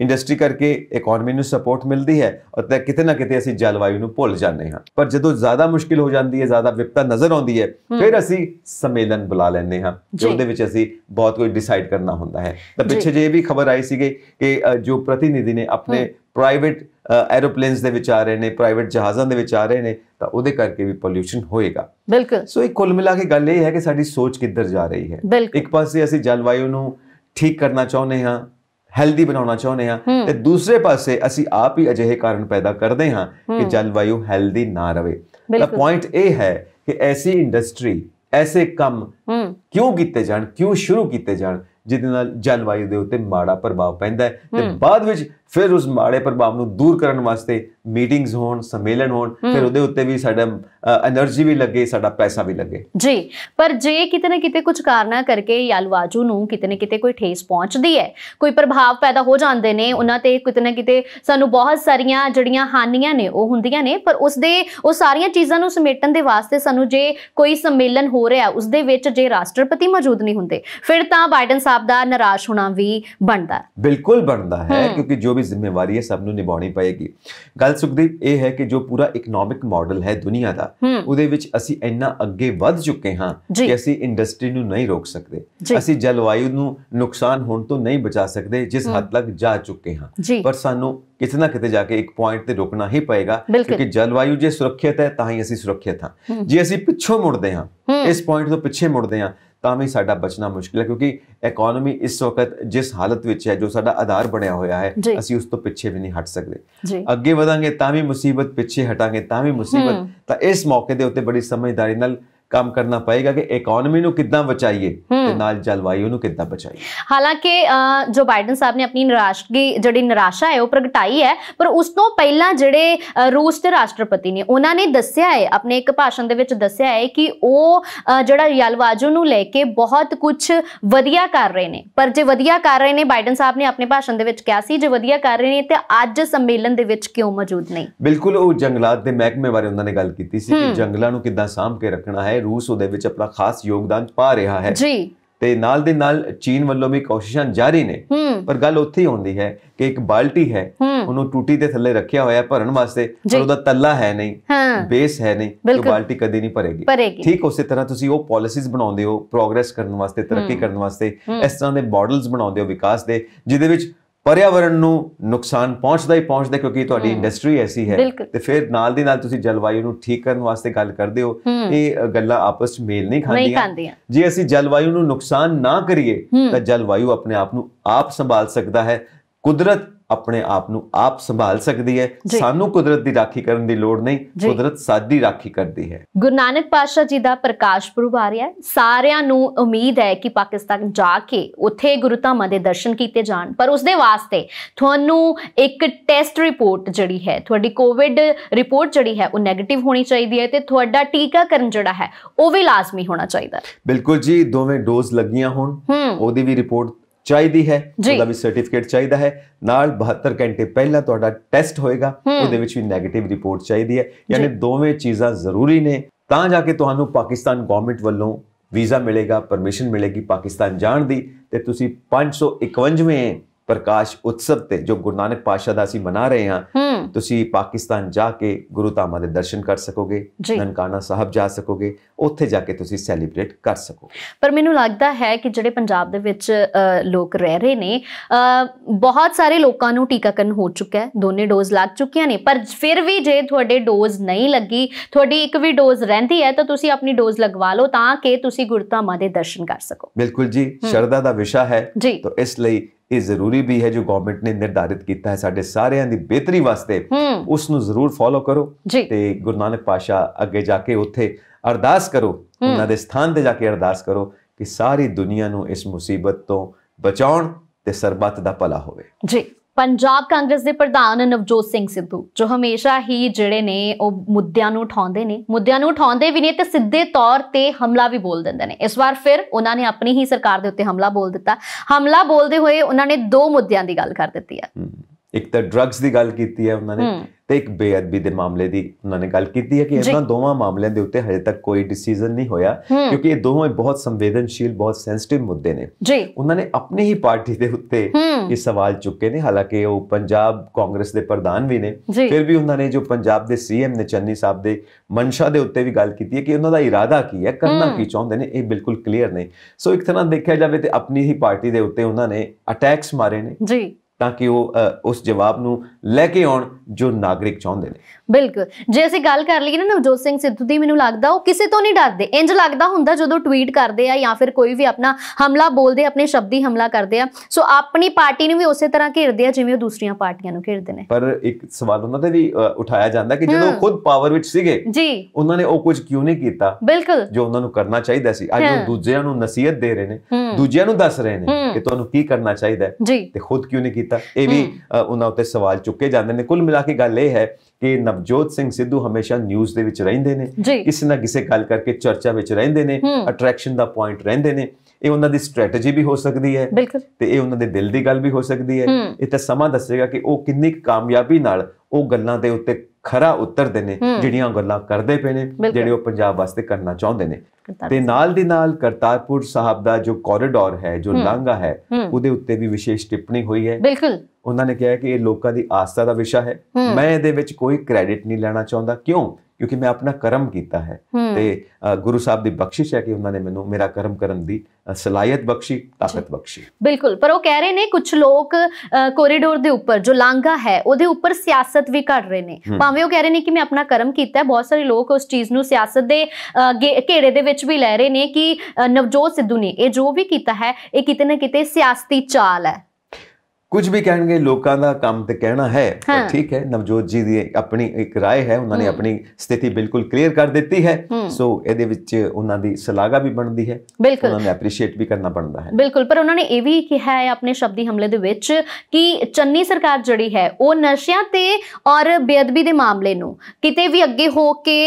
ਇੰਡਸਟਰੀ ਕਰਕੇ ਇਕਨੋਮੀ ਨੂੰ ਸਪੋਰਟ ਮਿਲਦੀ ਹੈ ਅਤੇ ਕਿਤੇ ਨਾ ਕਿਤੇ ਅਸੀਂ ਜਲਵਾਯੂ ਨੂੰ ਭੁੱਲ ਜਾਂਦੇ ਹਾਂ ਪਰ ਜਦੋਂ ਜ਼ਿਆਦਾ ਮੁਸ਼ਕਿਲ ਹੋ ਜਾਂਦੀ ਹੈ ਜ਼ਿਆਦਾ ਵਿਪਤਾ ਨਜ਼ਰ ਆਉਂਦੀ ਹੈ ਫਿਰ ਅਸੀਂ ਸੰਮੇਲਨ ਬੁਲਾ ਲੈਂਦੇ ਹਾਂ ਜੋ ਉਹਦੇ ਵਿੱਚ ਅਸੀਂ ਬਹੁਤ ਕੁਝ ਡਿਸਾਈਡ ਕਰਨਾ ਹੁੰਦਾ ਹੈ ਤਾਂ ਪਿੱਛੇ ਜੇ ਇਹ ਵੀ ਖਬਰ ਆਈ ਸੀਗੀ ਕਿ ਜੋ ਪ੍ਰਤੀਨਿਧੀ ਨੇ ਆਪਣੇ ਪ੍ਰਾਈਵੇਟ ਐਰੋਪਲੇਨਸ ਦੇ ਵਿੱਚ ਆ ਰਹੇ ਨੇ ਪ੍ਰਾਈਵੇਟ ਜਹਾਜ਼ਾਂ ਦੇ ਵਿੱਚ ਆ ਰਹੇ ਨੇ ਤਾਂ ਉਹਦੇ ਕਰਕੇ ਵੀ ਪੋਲੂਸ਼ਨ ਹੋਏਗਾ ਬਿਲਕੁਲ ਸੋ ਇਹ ਕੁੱਲ ਮਿਲਾ ਕੇ ਗੱਲ ਇਹ ਹੈ ਕਿ ਸਾਡੀ ਸੋਚ ਕਿੱਧਰ ਜਾ ਰਹੀ ਹੈ ਇੱਕ ਪਾਸੇ ਅਸੀਂ ਜਲਵਾਯੂ ਨੂੰ ਠੀਕ ਕਰਨਾ ਚਾਹੁੰਦੇ ਹਾਂ ਹੈਲਦੀ ਬਣਾਉਣਾ ਚਾਹੁੰਦੇ ਆ ਤੇ ਦੂਸਰੇ ਪਾਸੇ ਅਸੀਂ ਆਪ ਹੀ ਅਜਿਹੇ ਕਾਰਨ ਪੈਦਾ ਕਰਦੇ ਹਾਂ ਕਿ ਜਲਵਾਯੂ ਹੈਲਦੀ ਨਾ ਰਵੇ ਦਾ ਪੁਆਇੰਟ ਇਹ ਹੈ ਕਿ ਐਸੀ ਇੰਡਸਟਰੀ ਐਸੇ ਕੰਮ ਕਿਉਂ ਕੀਤੇ ਜਾਣ ਕਿਉਂ ਸ਼ੁਰੂ ਕੀਤੇ ਜਾਣ ਜਿਹਦੇ ਨਾਲ ਜਲਵਾਯੂ ਦੇ ਉੱਤੇ ਮਾੜਾ ਪ੍ਰਭਾਵ ਪੈਂਦਾ ਹੈ ਤੇ ਬਾਅਦ ਵਿੱਚ ਫਿਰ ਉਸ ਮਾੜੇ ਪ੍ਰਭਾਵ ਨੂੰ ਦੂਰ ਕਰਨ ਵਾਸਤੇ ਮੀਟਿੰਗਸ ਹੋਣ ਸੰਮੇਲਨ ਹੋਣ ਫਿਰ ਉਹਦੇ ਉੱਤੇ ਵੀ ਸਾਡਾ એનર્ਜੀ ਵੀ ਲੱਗੇ ਸਾਡਾ ਪੈਸਾ ਵੀ ਲੱਗੇ ਜੀ ਪਰ ਜੇ ਕਿਤੇ ਨਾ ਕਿਤੇ ਕੁਝ ਕਾਰਨਾ ਕਰਕੇ ਯਲਵਾਜੂ ਨੂੰ ਕਿਤੇ ਨਾ ਕਿਤੇ ਕੋਈ ਠੇਸ ਪਹੁੰਚਦੀ ਹੈ ਕੋਈ ਪ੍ਰਭਾਵ ਪੈਦਾ ਹੋ ਜਾਂਦੇ ਨੇ ਉਹਨਾਂ ਤੇ ਕਿਤੇ ਨਾ ਕਿਤੇ ਸਾਨੂੰ ਬਹੁਤ ਸਾਰੀਆਂ ਜੜੀਆਂ ਹਾਨੀਆਂ ਨੇ ਉਹ ਹੁੰਦੀਆਂ ਨੇ ਪਰ ਉਸ ਦੇ ਉਹ ਸਾਰੀਆਂ ਚੀਜ਼ਾਂ ਨੂੰ ਸਮੇਟਣ ਦੇ ਵਾਸਤੇ ਸਾਨੂੰ ਜੇ ਕੋਈ ਸੰਮੇਲਨ ਹੋ ਰਿਹਾ ਉਸ ਦੇ ਵਿੱਚ ਜੇ ਰਾਸ਼ਟਰਪਤੀ ਮੌਜੂਦ ਨਹੀਂ ਹੁੰਦੇ ਫਿਰ ਤਾਂ ਬਾਈਡਨ ਸਾਹਿਬ ਦਾ ਨਾਰਾਜ਼ ਹੋਣਾ ਵੀ ਬਣਦਾ ਬਿਲਕੁਲ ਬਣਦਾ ਹੈ ਕਿਉਂਕਿ ਜੋ ਵੀ ਜ਼ਿੰਮੇਵਾਰੀ ਹੈ ਸਭ ਨੂੰ ਨਿਭਾਉਣੀ ਪਏਗੀ ਗੱਲ ਸੁਖਦੀਪ ਇਹ ਹੈ ਕਿ ਜੋ ਪੂਰਾ ਇਕਨੋਮਿਕ ਮਾਡਲ ਹੈ ਦੁਨੀਆ ਦਾ ਉਹਦੇ ਵਿੱਚ ਅਸੀਂ ਇੰਨਾ ਅੱਗੇ ਵੱਧ ਚੁੱਕੇ ਹਾਂ ਕਿ ਅਸੀਂ ਇੰਡਸਟਰੀ ਨੂੰ ਨਹੀਂ ਰੋਕ ਸਕਦੇ ਅਸੀਂ ਜਲਵਾਯੂ ਨੂੰ ਨੁਕਸਾਨ ਹੋਣ ਤੋਂ ਨਹੀਂ ਬਚਾ ਸਕਦੇ ਜਿਸ ਹੱਦ ਤੱਕ ਜਾ ਚੁੱਕੇ ਹਾਂ ਪਰ ਸਾਨੂੰ ਕਿਤੇ ਨਾ ਕਿਤੇ ਜਾ ਕੇ ਇੱਕ ਪੁਆਇੰਟ ਤੇ ਰੁਕਣਾ ਹੀ ਪਏਗਾ ਕਿਉਂਕਿ ਜਲਵਾਯੂ ਜੇ ਸੁਰੱਖਿਅਤ ਹੈ ਤਾਂ ਹੀ ਅਸੀਂ ਸੁਰੱਖਿਅਤ ਹਾਂ ਜੇ ਅਸੀਂ ਪਿੱਛੋਂ ਮੁੜਦੇ ਹਾਂ ਇਸ ਪੁਆਇੰਟ ਤੋਂ ਪਿੱਛੇ ਮੁੜਦੇ ਹਾਂ ਤਾਂ ਵੀ ਸਾਡਾ ਬਚਣਾ ਮੁਸ਼ਕਿਲ ਹੈ ਕਿਉਂਕਿ ਇਕਨੋਮੀ ਇਸ ਵਕਤ ਜਿਸ ਹਾਲਤ ਵਿੱਚ ਹੈ ਜੋ ਸਾਡਾ ਆਧਾਰ ਬਣਿਆ ਹੋਇਆ ਹੈ ਅਸੀਂ ਉਸ ਤੋਂ ਪਿੱਛੇ ਵੀ ਨਹੀਂ ਹਟ ਸਕਦੇ ਅੱਗੇ ਵਧਾਂਗੇ ਤਾਂ ਵੀ ਮੁਸੀਬਤ ਪਿੱਛੇ ਹਟਾਂਗੇ ਤਾਂ ਵੀ ਮੁਸੀਬਤ ਤਾਂ ਇਸ ਮੌਕੇ ਦੇ ਉੱਤੇ ਬੜੀ ਸਮਝਦਾਰੀ ਨਾਲ ਕੰਮ ਕਰਨਾ ਪਏਗਾ ਕਿ ਇਕਨੋਮੀ ਨੂੰ ਕਿੱਦਾਂ ਬਚਾਈਏ ਤੇ ਨਾਲ ਜਲਵਾਯੂ ਨੂੰ ਕਿੱਦਾਂ ਬਚਾਈਏ ਹਾਲਾਂਕਿ ਜੋ ਬਾਈਡਨ ਸਾਹਿਬ ਨੇ ਆਪਣੀ ਨਿਰਾਸ਼ਗੀ ਜਿਹੜੀ ਨਿਰਾਸ਼ਾ ਹੈ ਉਹ ਪ੍ਰਗਟਾਈ ਹੈ ਪਰ ਉਸ ਤੋਂ ਪਹਿਲਾਂ ਜਿਹੜੇ ਰੂਸ ਦੇ ਰਾਸ਼ਟਰਪਤੀ ਨੇ ਉਹਨਾਂ ਨੇ ਦੱਸਿਆ ਹੈ ਆਪਣੇ ਇੱਕ ਭਾਸ਼ਣ ਦੇ ਵਿੱਚ ਦੱਸਿਆ ਹੈ ਕਿ ਉਹ ਜਿਹੜਾ ਜਲਵਾਯੂ ਨੂੰ ਲੈ ਕੇ ਬਹੁਤ ਕੁਝ ਵਧੀਆ ਕਰ ਰਹੇ ਨੇ ਪਰ ਜੇ ਵਧੀਆ ਕਰ ਰਹੇ ਨੇ ਬਾਈਡਨ ਸਾਹਿਬ ਨੇ ਆਪਣੇ ਭਾਸ਼ਣ ਦੇ ਵਿੱਚ ਕਿਹਾ ਸੀ ਜੇ ਵਧੀਆ ਕਰ ਰਹੇ ਨੇ ਤੇ ਅੱਜ ਸੰਮੇਲਨ ਦੇ ਵਿੱਚ ਕਿਉਂ ਮੌਜੂਦ ਨਹੀਂ ਬਿਲਕੁਲ ਉਹ ਜੰਗਲਾਤ ਦੇ ਮਹਿਕਮੇ ਬਾਰੇ ਉਹਨਾਂ ਨੇ ਗੱਲ ਕੀਤੀ ਸੀ ਕਿ ਜੰਗਲਾਂ ਨੂੰ ਕਿੱਦਾਂ ਸਾਂਭ ਕੇ ਰੱਖਣਾ ਹੈ ਹੈ ਰੂਸ ਉਹਦੇ ਵਿੱਚ ਆਪਣਾ ਖਾਸ ਯੋਗਦਾਨ ਪਾ ਰਿਹਾ ਹੈ ਜੀ ਤੇ ਨਾਲ ਦੇ ਨਾਲ ਚੀਨ ਵੱਲੋਂ ਵੀ ਕੋਸ਼ਿਸ਼ਾਂ ਜਾਰੀ ਨੇ ਪਰ ਗੱਲ ਉੱਥੇ ਹੀ ਹੁੰਦੀ ਹੈ ਕਿ ਇੱਕ ਬਾਲਟੀ ਹੈ ਉਹਨੂੰ ਟੂਟੀ ਦੇ ਥੱਲੇ ਰੱਖਿਆ ਹੋਇਆ ਭਰਨ ਵਾਸਤੇ ਪਰ ਉਹਦਾ ਤੱਲਾ ਹੈ ਨਹੀਂ ਬੇਸ ਹੈ ਨਹੀਂ ਉਹ ਬਾਲਟੀ ਕਦੇ ਨਹੀਂ ਭਰੇਗੀ ਠੀਕ ਉਸੇ ਤਰ੍ਹਾਂ ਤੁਸੀਂ ਉਹ ਪਾਲਿਸੀਜ਼ ਬਣਾਉਂਦੇ ਹੋ ਪ੍ਰੋਗਰੈਸ ਕਰਨ ਵਾਸਤੇ ਤਰੱਕੀ ਕਰਨ ਵਾਸਤੇ ਇਸ ਤਰ੍ਹਾਂ ਦੇ ਮਾਡਲਸ ਬਣਾਉਂਦੇ ਹੋ ਵਿਕਾਸ ਦੇ ਜਿਹਦੇ ਵਿੱਚ ਪਰਿਆਵਰਣ ਨੂੰ ਨੁਕਸਾਨ ਪਹੁੰਚਦਾ ਹੀ ਪਹੁੰਚਦਾ ਕਿਉਂਕਿ ਤੁਹਾਡੀ ਇੰਡਸਟਰੀ ਐਸੀ ਹੈ ਤੇ ਫਿਰ ਨਾਲ ਦੀ ਨਾਲ ਤੁਸੀਂ ਜਲਵਾਯੂ ਨੂੰ ਠੀਕ ਕਰਨ ਵਾਸਤੇ ਗੱਲ ਕਰਦੇ ਹੋ ਇਹ ਗੱਲਾਂ ਆਪਸ ਵਿੱਚ ਮੇਲ ਨਹੀਂ ਖਾਂਦੀਆਂ ਜੇ ਅਸੀਂ ਜਲਵਾਯੂ ਨੂੰ ਨੁਕਸਾਨ ਨਾ ਕਰੀਏ ਤਾਂ ਜਲਵਾਯੂ ਆਪਣੇ ਆਪ ਨੂੰ ਆਪ ਸੰਭਾਲ ਸਕਦਾ ਹੈ ਕੁਦਰਤ ਆਪਣੇ ਆਪ ਨੂੰ ਆਪ ਸੰਭਾਲ ਸਕਦੀ ਹੈ ਸਾਨੂੰ ਕੁਦਰਤ ਦੀ ਰਾਖੀ ਕਰਨ ਦੀ ਲੋੜ ਨਹੀਂ ਕੁਦਰਤ ਸਾਡੀ ਰਾਖੀ ਕਰਦੀ ਹੈ ਗੁਰੂ ਨਾਨਕ ਪਾਸ਼ਾ ਜੀ ਦਾ ਪ੍ਰਕਾਸ਼ ਪੁਰਬ ਆ ਰਿਹਾ ਹੈ ਸਾਰਿਆਂ ਨੂੰ ਉਮੀਦ ਹੈ ਕਿ ਪਾਕਿਸਤਾਨ ਜਾ ਕੇ ਉੱਥੇ ਗੁਰੂ ਧਾਮਾਂ ਦੇ ਦਰਸ਼ਨ ਕੀਤੇ ਜਾਣ ਪਰ ਉਸ ਦੇ ਵਾਸਤੇ ਤੁਹਾਨੂੰ ਇੱਕ ਟੈਸਟ ਰਿਪੋਰਟ ਜਿਹੜੀ ਹੈ ਤੁਹਾਡੀ ਕੋਵਿਡ ਰਿਪੋਰਟ ਜਿਹੜੀ ਹੈ ਉਹ 네ਗੇਟਿਵ ਹੋਣੀ ਚਾਹੀਦੀ ਹੈ ਤੇ ਤੁਹਾਡਾ ਟੀਕਾਕਰਨ ਜਿਹੜਾ ਹੈ ਉਹ ਵੀ ਲਾਜ਼ਮੀ ਹੋਣਾ ਚਾਹੀਦਾ ਬਿਲਕੁਲ ਜੀ ਦੋਵੇਂ ਡੋਜ਼ ਲੱਗੀਆਂ ਹੋਣ ਉਹਦੀ ਵੀ ਰਿਪੋਰਟ ਚਾਹੀਦੀ ਹੈ ਉਹਦਾ ਵੀ ਸਰਟੀਫਿਕੇਟ ਚਾਹੀਦਾ ਹੈ ਨਾਲ 72 ਘੰਟੇ ਪਹਿਲਾਂ ਤੁਹਾਡਾ ਟੈਸਟ ਹੋਏਗਾ ਉਹਦੇ ਵਿੱਚ ਵੀ 네ਗੇਟਿਵ ਰਿਪੋਰਟ ਚਾਹੀਦੀ ਹੈ ਯਾਨੀ ਦੋਵੇਂ ਚੀਜ਼ਾਂ ਜ਼ਰੂਰੀ ਨੇ ਤਾਂ ਜਾ ਕੇ ਤੁਹਾਨੂੰ ਪਾਕਿਸਤਾਨ ਗਵਰਨਮੈਂਟ ਵੱਲੋਂ ਵੀਜ਼ਾ ਮਿਲੇਗਾ ਪਰਮਿਸ਼ਨ ਮਿਲੇਗੀ ਪਾਕਿਸਤਾਨ ਜਾਣ ਦੀ ਤੇ ਤੁਸੀਂ 551ਵੇਂ ਪ੍ਰਕਾਸ਼ ਉਤਸਵ ਤੇ ਜੋ ਗੁਰੂ ਨਾਨਕ ਪਾਸ਼ਾ ਦਾ ਅਸੀਂ ਮਨਾ ਰਹੇ ਹਾਂ ਤੁਸੀਂ ਪਾਕਿਸਤਾਨ ਜਾ ਕੇ ਗੁਰੂ ਧਾਮਾਂ ਦੇ ਦਰਸ਼ਨ ਕਰ ਸਕੋਗੇ ਨਨਕਾਣਾ ਸਾਹਿਬ ਜਾ ਸਕੋਗੇ ਉੱਥੇ ਜਾ ਕੇ ਤੁਸੀਂ ਸੈਲੀਬ੍ਰੇਟ ਕਰ ਸਕੋ ਪਰ ਮੈਨੂੰ ਲੱਗਦਾ ਹੈ ਕਿ ਜਿਹੜੇ ਪੰਜਾਬ ਦੇ ਵਿੱਚ ਲੋਕ ਰਹਿ ਰਹੇ ਨੇ ਬਹੁਤ ਸਾਰੇ ਲੋਕਾਂ ਨੂੰ ਟੀਕਾਕਰਨ ਹੋ ਚੁੱਕਾ ਹੈ ਦੋਨੇ ਡੋਜ਼ ਲੱਗ ਚੁੱਕੀਆਂ ਨੇ ਪਰ ਫਿਰ ਵੀ ਜੇ ਤੁਹਾਡੇ ਡੋਜ਼ ਨਹੀਂ ਲੱਗੀ ਤੁਹਾਡੀ ਇੱਕ ਵੀ ਡੋਜ਼ ਰਹਿੰਦੀ ਹੈ ਤਾਂ ਤੁਸੀਂ ਆਪਣੀ ਡੋਜ਼ ਲਗਵਾ ਲਓ ਤਾਂ ਕਿ ਤੁਸੀਂ ਗੁਰੂ ਧਾਮਾਂ ਦੇ ਦਰਸ਼ਨ ਕਰ ਸਕੋ ਬਿਲਕੁਲ ਜੀ ਸ਼ਰਧਾ ਦਾ ਵਿਸ਼ਾ ਹੈ ਤਾਂ ਇਸ ਲਈ ਇਹ ਜ਼ਰੂਰੀ ਵੀ ਹੈ ਜੋ ਗਵਰਨਮੈਂਟ ਨੇ ਨਿਰਧਾਰਿਤ ਕੀਤਾ ਹੈ ਸਾਡੇ ਸਾਰਿਆਂ ਦੀ ਬਿਹਤਰੀ ਵਾਸਤੇ ਉਸ ਨੂੰ ਜ਼ਰੂਰ ਫੋਲੋ ਕਰੋ ਤੇ ਗੁਰੂ ਨਾਨਕ ਪਾਸ਼ਾ ਅੱਗੇ ਜਾ ਕੇ ਉੱਥੇ ਅਰਦਾਸ ਕਰੋ ਉਹਨਾਂ ਦੇ ਸਥਾਨ ਤੇ ਜਾ ਕੇ ਅਰਦਾਸ ਕਰੋ ਕਿ ਸਾਰੀ ਦੁਨੀਆ ਨੂੰ ਇਸ ਮੁਸੀਬਤ ਤੋਂ ਬਚਾਉਣ ਤੇ ਸਰਬੱਤ ਦਾ ਭਲਾ ਹੋਵੇ ਜੀ ਪੰਜਾਬ ਕਾਂਗਰਸ ਦੇ ਪ੍ਰਧਾਨ ਨਵਜੋਤ ਸਿੰਘ ਸਿੱਧੂ ਜੋ ਹਮੇਸ਼ਾ ਹੀ ਜਿਹੜੇ ਨੇ ਉਹ ਮੁੱਦਿਆਂ ਨੂੰ ਉਠਾਉਂਦੇ ਨੇ ਮੁੱਦਿਆਂ ਨੂੰ ਉਠਾਉਂਦੇ ਵੀ ਨੇ ਤੇ ਸਿੱਧੇ ਤੌਰ ਤੇ ਹਮਲਾ ਵੀ ਬੋਲ ਦਿੰਦੇ ਨੇ ਇਸ ਵਾਰ ਫਿਰ ਉਹਨਾਂ ਨੇ ਆਪਣੀ ਹੀ ਸਰਕਾਰ ਦੇ ਉੱਤੇ ਹਮਲਾ ਬੋਲ ਦਿੱਤਾ ਹਮਲਾ ਬੋਲਦੇ ਹੋਏ ਉਹਨਾਂ ਨੇ ਦੋ ਮੁੱਦਿਆਂ ਦੀ ਗੱਲ ਕਰ ਦਿੱਤੀ ਹੈ ਇੱਕ ਤਾਂ ਡਰੱਗਸ ਦੀ ਗੱਲ ਕੀਤੀ ਹੈ ਉਹਨਾਂ ਨੇ ਤੇ ਇੱਕ ਬੇਅਦਬੀ ਦੇ ਮਾਮਲੇ ਦੀ ਉਹਨਾਂ ਨੇ ਗੱਲ ਕੀਤੀ ਹੈ ਕਿ ਇਹਨਾਂ ਦੋਵਾਂ ਮਾਮਲਿਆਂ ਦੇ ਉੱਤੇ ਹਜੇ ਤੱਕ ਕੋਈ ਡਿਸੀਜਨ ਨਹੀਂ ਹੋਇਆ ਕਿਉਂਕਿ ਇਹ ਦੋਵੇਂ ਬਹੁਤ ਸੰਵੇਦਨਸ਼ੀਲ ਬਹੁਤ ਸੈਂਸਿਟਿਵ ਮੁੱਦੇ ਨੇ ਉਹਨਾਂ ਨੇ ਆਪਣੀ ਹੀ ਪਾਰਟੀ ਦੇ ਉੱਤੇ ਇਹ ਸਵਾਲ ਚੁੱਕੇ ਨੇ ਹਾਲਾਂਕਿ ਉਹ ਪੰਜਾਬ ਕਾਂਗਰਸ ਦੇ ਪ੍ਰਧਾਨ ਵੀ ਨੇ ਫਿਰ ਵੀ ਉਹਨਾਂ ਨੇ ਜੋ ਪੰਜਾਬ ਦੇ ਸੀਐਮ ਨੇ ਚੰਨੀ ਸਾਹਿਬ ਦੇ ਮਨਸ਼ਾ ਦੇ ਉੱਤੇ ਵੀ ਗੱਲ ਕੀਤੀ ਹੈ ਕਿ ਉਹਨਾਂ ਦਾ ਇਰਾਦਾ ਕੀ ਹੈ ਕਰਨਾ ਕੀ ਚਾਹੁੰਦੇ ਨੇ ਇਹ ਬਿਲਕੁਲ ਕਲੀਅਰ ਨਹੀਂ ਸੋ ਇੱਕ ਤਰ੍ਹਾਂ ਦੇਖਿਆ ਜਾਵੇ ਤੇ ਆਪਣੀ ਹੀ ਪਾਰਟੀ ਦੇ ਉੱਤੇ ਉਹਨਾਂ ਨੇ ਅਟੈਕਸ ਮਾਰੇ ਨੇ ਜੀ ਤਾਂ ਕਿ ਉਹ ਉਸ ਜਵਾਬ ਨੂੰ ਲੈ ਕੇ ਆਉਣ ਜੋ ਨਾਗਰਿਕ ਚਾਹੁੰਦੇ ਨੇ ਬਿਲਕੁਲ ਜੇ ਅਸੀਂ ਗੱਲ ਕਰ ਲਈਏ ਨਾ ਨਵਜੋਤ ਸਿੰਘ ਸਿੱਧੂ ਦੀ ਮੈਨੂੰ ਲੱਗਦਾ ਉਹ ਕਿਸੇ ਤੋਂ ਨਹੀਂ ਡਰਦੇ ਇੰਜ ਲੱਗਦਾ ਹੁੰਦਾ ਜਦੋਂ ਟਵੀਟ ਕਰਦੇ ਆ ਜਾਂ ਫਿਰ ਕੋਈ ਵੀ ਆਪਣਾ ਹਮਲਾ ਬੋਲਦੇ ਆਪਣੇ ਸ਼ਬਦੀ ਹਮਲਾ ਕਰਦੇ ਆ ਸੋ ਆਪਣੀ ਪਾਰਟੀ ਨੂੰ ਵੀ ਉਸੇ ਤਰ੍ਹਾਂ ਘੇਰਦੇ ਆ ਜਿਵੇਂ ਉਹ ਦੂਸਰੀਆਂ ਪਾਰਟੀਆਂ ਨੂੰ ਘੇਰਦੇ ਨੇ ਪਰ ਇੱਕ ਸਵਾਲ ਉਹਨਾਂ ਤੇ ਵੀ ਉਠਾਇਆ ਜਾਂਦਾ ਕਿ ਜਦੋਂ ਖੁਦ ਪਾਵਰ ਵਿੱਚ ਸੀਗੇ ਜੀ ਉਹਨਾਂ ਨੇ ਉਹ ਕੁਝ ਕਿਉਂ ਨਹੀਂ ਕੀਤਾ ਬਿਲਕੁਲ ਜੋ ਉਹਨਾਂ ਨੂੰ ਕਰਨਾ ਚਾਹੀਦਾ ਸੀ ਅੱਜ ਉਹ ਦੂਜਿਆਂ ਨੂੰ ਨਸੀਹਤ ਦੇ ਰਹੇ ਨੇ ਦੂਜਿਆਂ ਨੂੰ ਦੱਸ ਰਹੇ ਨੇ ਕਿ ਤੁਹਾਨੂੰ ਕੀ ਕਰਨਾ ਚਾਹੀਦਾ ਤੇ ਖੁਦ ਕਿਉਂ ਨਹੀਂ ਕੀਤਾ ਇਹ ਵੀ ਉਹਨਾਂ ਉੱਤੇ ਸਵਾਲ ਚੁੱਕ ਚੁੱਕੇ ਜਾਂਦੇ ਨੇ ਕੁੱਲ ਮਿਲਾ ਕੇ ਗੱਲ ਇਹ ਹੈ ਕਿ ਨਵਜੋਤ ਸਿੰਘ ਸਿੱਧੂ ਹਮੇਸ਼ਾ ਨਿਊਜ਼ ਦੇ ਵਿੱਚ ਰਹਿੰਦੇ ਨੇ ਕਿਸੇ ਨਾ ਕਿਸੇ ਗੱਲ ਕਰਕੇ ਚਰਚਾ ਵਿੱਚ ਰਹਿੰਦੇ ਨੇ ਅਟਰੈਕਸ਼ਨ ਦਾ ਪੁਆਇੰਟ ਰਹਿੰਦੇ ਨੇ ਇਹ ਉਹਨਾਂ ਦੀ ਸਟ੍ਰੈਟਜੀ ਵੀ ਹੋ ਸਕਦੀ ਹੈ ਤੇ ਇਹ ਉਹਨਾਂ ਦੇ ਦਿਲ ਦੀ ਗੱਲ ਵੀ ਹੋ ਸਕਦੀ ਹੈ ਇਹ ਤਾਂ ਸਮਾਂ ਦੱਸੇਗਾ ਕਿ ਉਹ ਕਿੰਨੀ ਕਾਮਯਾਬੀ ਨਾਲ ਉਹ ਗੱਲਾਂ ਦੇ ਉੱਤੇ ਖਰਾ ਉੱਤਰ ਨੇ ਜਿਹੜੀਆਂ ਗੱਲਾਂ ਕਰਦੇ ਪਏ ਨੇ ਜਿਹੜੇ ਉਹ ਪੰਜਾਬ ਵਾਸਤੇ ਕਰਨਾ ਚਾਹੁੰਦੇ ਨੇ ਤੇ ਨਾਲ ਦੀ ਨਾਲ ਕਰਤਾਰਪੁਰ ਸਾਹਿਬ ਦਾ ਜੋ ਕੋਰੀਡੋਰ ਹੈ ਜੋ ਲਾਂਗਾ ਹੈ ਉਹਦੇ ਉੱਤੇ ਵੀ ਵਿਸ਼ੇਸ਼ ਟਿੱਪਣੀ ਹੋਈ ਹੈ ਬਿਲਕੁਲ ਉਹਨਾਂ ਨੇ ਕਿਹਾ ਕਿ ਇਹ ਲੋਕਾਂ ਦੀ ਆਸਥਾ ਦਾ ਵਿਸ਼ਾ ਹੈ ਮੈਂ ਇਹਦੇ ਵਿੱਚ ਕੋਈ ਕ੍ਰੈਡਿਟ ਨਹੀਂ ਲੈਣਾ ਚਾਹੁੰਦਾ ਕਿਉਂ ਕਿਉਂਕਿ ਮੈਂ ਆਪਣਾ ਕਰਮ ਕੀਤਾ ਹੈ ਤੇ ਗੁਰੂ ਸਾਹਿਬ ਦੀ ਬਖਸ਼ਿਸ਼ ਹੈ ਕਿ ਉਹਨਾਂ ਨੇ ਮੈਨੂੰ ਮੇਰਾ ਕਰਮ ਕਰਨ ਦੀ ਸਲਾਹੀਅਤ ਬਖਸ਼ੀ ਤਾਕਤ ਬਖਸ਼ੀ ਬਿਲਕੁਲ ਪਰ ਉਹ ਕਹਿ ਰਹੇ ਨੇ ਕੁਝ ਲੋਕ ਕੋਰੀਡੋਰ ਦੇ ਉੱਪਰ ਜੋ ਲਾਂਘਾ ਹੈ ਉਹਦੇ ਉੱਪਰ ਸਿਆਸਤ ਵੀ ਕਰ ਰਹੇ ਨੇ ਭਾਵੇਂ ਉਹ ਕਹਿ ਰਹੇ ਨੇ ਕਿ ਮੈਂ ਆਪਣਾ ਕਰਮ ਕੀਤਾ ਹੈ ਬਹੁਤ ਸਾਰੇ ਲੋਕ ਉਸ ਚੀਜ਼ ਨੂੰ ਸਿਆਸਤ ਦੇ ਘੇੜੇ ਦੇ ਵਿੱਚ ਵੀ ਲੈ ਰਹੇ ਨੇ ਕਿ ਨਵਜੋਤ ਸਿੱਧੂ ਨੇ ਇਹ ਜੋ ਵੀ ਕੀਤਾ ਹੈ ਇਹ ਕਿਤੇ ਨਾ ਕਿਤੇ ਸਿਆਸਤੀ ਚਾਲ ਹੈ ਕੁਝ ਵੀ ਕਹਿਣਗੇ ਲੋਕਾਂ ਦਾ ਕੰਮ ਤੇ ਕਹਿਣਾ ਹੈ ਪਰ ਠੀਕ ਹੈ ਨਵਜੋਤ ਜੀ ਦੀ ਆਪਣੀ ਇੱਕ رائے ਹੈ ਉਹਨਾਂ ਨੇ ਆਪਣੀ ਸਥਿਤੀ ਬਿਲਕੁਲ ਕਲੀਅਰ ਕਰ ਦਿੱਤੀ ਹੈ ਸੋ ਇਹਦੇ ਵਿੱਚ ਉਹਨਾਂ ਦੀ ਸਲਾਗਾ ਵੀ ਬਣਦੀ ਹੈ ਉਹਨਾਂ ਨੂੰ ਐਪਰੀਸ਼ੀਏਟ ਵੀ ਕਰਨਾ ਬਣਦਾ ਹੈ ਬਿਲਕੁਲ ਪਰ ਉਹਨਾਂ ਨੇ ਇਹ ਵੀ ਕਿਹਾ ਹੈ ਆਪਣੇ ਸ਼ਬਦੀ ਹਮਲੇ ਦੇ ਵਿੱਚ ਕਿ ਚੰਨੀ ਸਰਕਾਰ ਜਿਹੜੀ ਹੈ ਉਹ ਨਸ਼ਿਆਂ ਤੇ ਔਰ ਬੇਅਦਬੀ ਦੇ ਮਾਮਲੇ ਨੂੰ ਕਿਤੇ ਵੀ ਅੱਗੇ ਹੋ ਕੇ